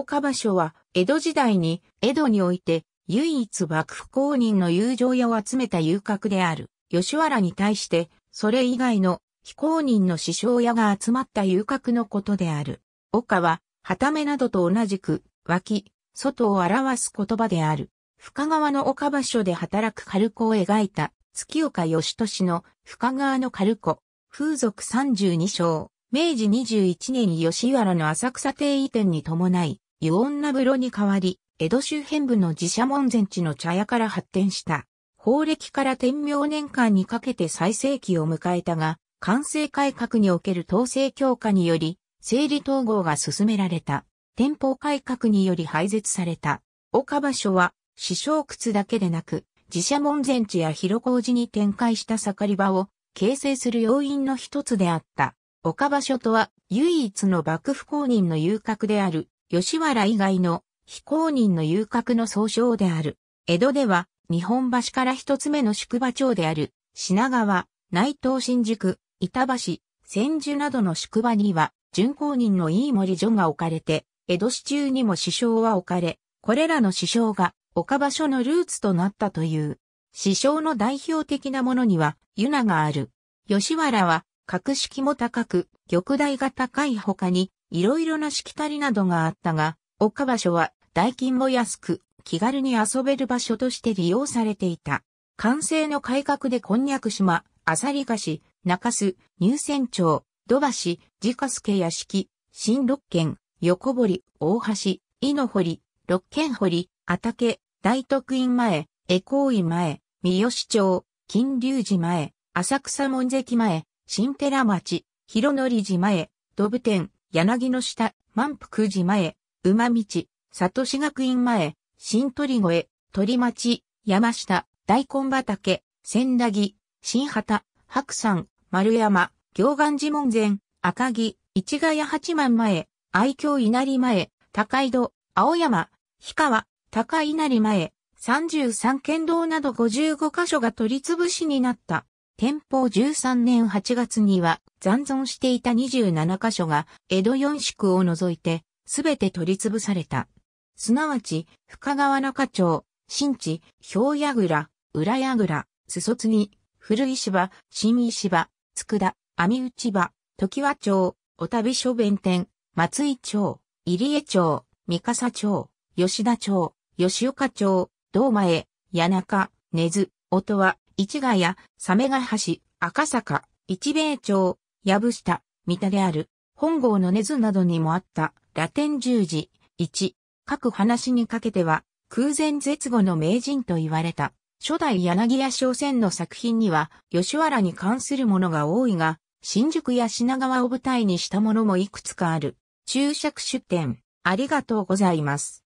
岡場所は、江戸時代に、江戸において、唯一幕府公認の友情屋を集めた遊郭である、吉原に対して、それ以外の非公認の師匠屋が集まった遊郭のことである。岡は、旗目などと同じく、脇、外を表す言葉である。深川の岡場所で働く軽子を描いた、月岡義俊の深川の軽子、風俗32章、明治21年に吉原の浅草定移転に伴い、湯な風呂に代わり、江戸周辺部の寺社門前地の茶屋から発展した。法暦から天明年間にかけて最盛期を迎えたが、完成改革における統制強化により、整理統合が進められた。店舗改革により廃絶された。岡場所は、師匠窟だけでなく、寺社門前地や広小路に展開した盛り場を形成する要因の一つであった。岡場所とは、唯一の幕府公認の遊郭である、吉原以外の非公認の遊郭の総称である。江戸では、日本橋から一つ目の宿場町である、品川、内藤新宿、板橋、千住などの宿場には、巡公認の飯森所が置かれて、江戸市中にも師匠は置かれ、これらの師匠が、岡場所のルーツとなったという。師匠の代表的なものには、ユナがある。吉原は、格式も高く、玉台が高い他に、いろいろなしきたりなどがあったが、岡場所は代金も安く、気軽に遊べる場所として利用されていた。完成の改革でこんにゃく島、あさり菓子、中洲、入船町、土橋、自家助屋敷、新六軒、横堀、大橋、井の堀、六軒堀、あたけ、大徳院前、江光院前、三好町、金龍寺前、浅草門跡前、新寺町、広則寺前、土武店、柳の下、満腹寺前、馬道、里志学院前、新鳥越、鳥町、山下、大根畑、千田木、新畑、白山、丸山、行願寺門前、赤木、市ヶ谷八幡前、愛嬌稲荷前、高井戸、青山、氷川、高稲荷前、33県道など55箇所が取り潰しになった。天保13年8月には残存していた27箇所が江戸四宿を除いてすべて取り潰された。すなわち、深川中町、新地、氷矢倉、裏矢倉、裾津に、古石場、新石場、佃、網内場、時和町、小旅所弁天、松井町、入江町、三笠町、吉田町、吉岡町、道前、谷中、根津、音羽、市ヶ谷、鮫ヶ橋、赤坂、一米町、藪下、三田である、本郷の根津などにもあった、ラテン十字、1、各話にかけては、空前絶後の名人と言われた。初代柳屋商船の作品には、吉原に関するものが多いが、新宿や品川を舞台にしたものもいくつかある。注釈出典、ありがとうございます。